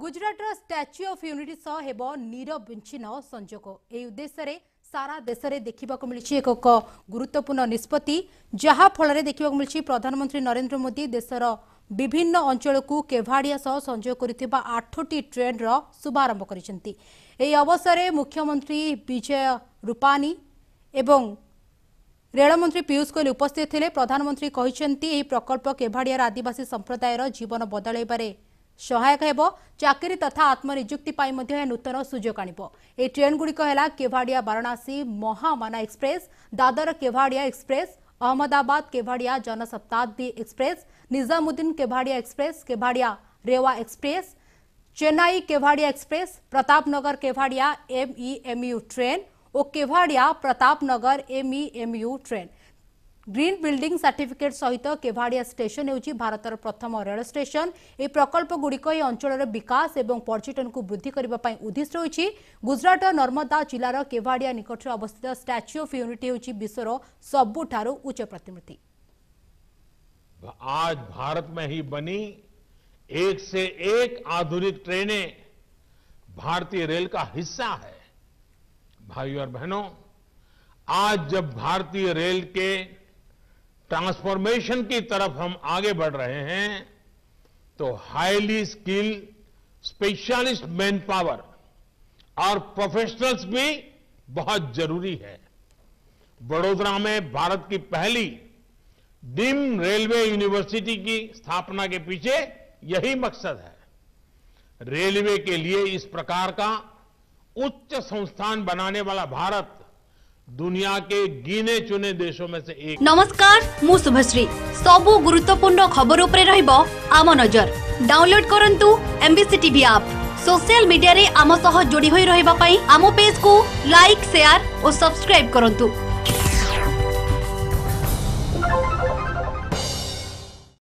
ଗୁଜରାଟର statue of unity ସହ ହେବ ନିରବିଚ୍ଛିନ୍ନ ସଂଯୋଗ ଏହି ଉଦ୍ଦେଶ୍ୟରେ ସାରା ଦେଶରେ ଦେଖିବାକୁ ମିଳିଛି ଏକ ଏକ ଗୁରୁତ୍ୱପୂର୍ଣ୍ଣ ନିଷ୍ପତ୍ତି ଯାହାଫଳରେ ଦେଖିବାକୁ ମିଳିଛି ପ୍ରଧାନମନ୍ତ୍ରୀ ନରେନ୍ଦ୍ର ମୋଦି ଦେଶର ବିଭିନ୍ନ ଅଞ୍ଚଳକୁ କେଭାଡ଼ିଆ ସହ ସଂଯୋଗ କରିଥିବା ଆଠଟି ଟ୍ରେନ୍ର ଶୁଭାରମ୍ଭ କରିଛନ୍ତି ଏହି ଅବସରରେ ମୁଖ୍ୟମନ୍ତ୍ରୀ ବିଜୟ ରୂପାନୀ ଏବଂ ରେଳମନ୍ତ୍ରୀ ପିୟୁଷ ଗୋଏଲ ଉପସ୍ଥିତ ଥିଲେ ପ୍ରଧାନମନ୍ତ୍ରୀ କହିଛନ୍ତି ଏହି ପ୍ରକଳ୍ପ କେଭାଡ଼ିଆର ଆଦିବାସୀ ସମ୍ପ୍ରଦାୟର ଜୀବନ ବଦଳାଇବାରେ सहायक हो चाकरी तथा आत्मनिजुक्ति नूतन सुजोग आणगुड़िकला Kevadia Varanasi Mahamana express Dadar Kevadia express Ahmedabad Kevadia Janshatabdi express Nizamuddin Kevadia express Kevadia Rewa express Chennai Kevadia express Pratapnagar Kevadia MEMU train और Kevadia Pratapnagar MEMU train green building certificate सहित तो केवाड़िया स्टेशन हो भारत प्रथम रेल स्टेशन ए प्रकल्प गुड़िक अंचल विकास और पर्यटन को वृद्धि करने उद्देश्य हो गुजरात नर्मदा जिलार केवाड़िया निकट अवस्थित स्टाच्यू अफ यूनिटी होगी विश्वर सबुठ उच्च प्रतिमूर्ति आज भारत में ही बनी एक से एक आधुनिक ट्रेनें भारतीय रेल का हिस्सा है भाई और बहनों आज जब भारतीय रेल के ट्रांसफॉर्मेशन की तरफ हम आगे बढ़ रहे हैं तो highly skill specialist manpower और प्रोफेशनल्स भी बहुत जरूरी है वडोदरा में भारत की पहली डिम रेलवे यूनिवर्सिटी की स्थापना के पीछे यही मकसद है रेलवे के लिए इस प्रकार का उच्च संस्थान बनाने वाला भारत দুনিয়া কে গিনে চুনে দেশো মে সে এক নমস্কার মু শুভশ্রী সবু গুরুত্বপূর্ণ খবর উপরে রহিব আম নজর ডাউনলোড করন্তু MBC TV app social media রে আম সহ জড়ি হই রহিবা পাই আম পেজ কু লাইক শেয়ার ও সাবস্ক্রাইব করন্তু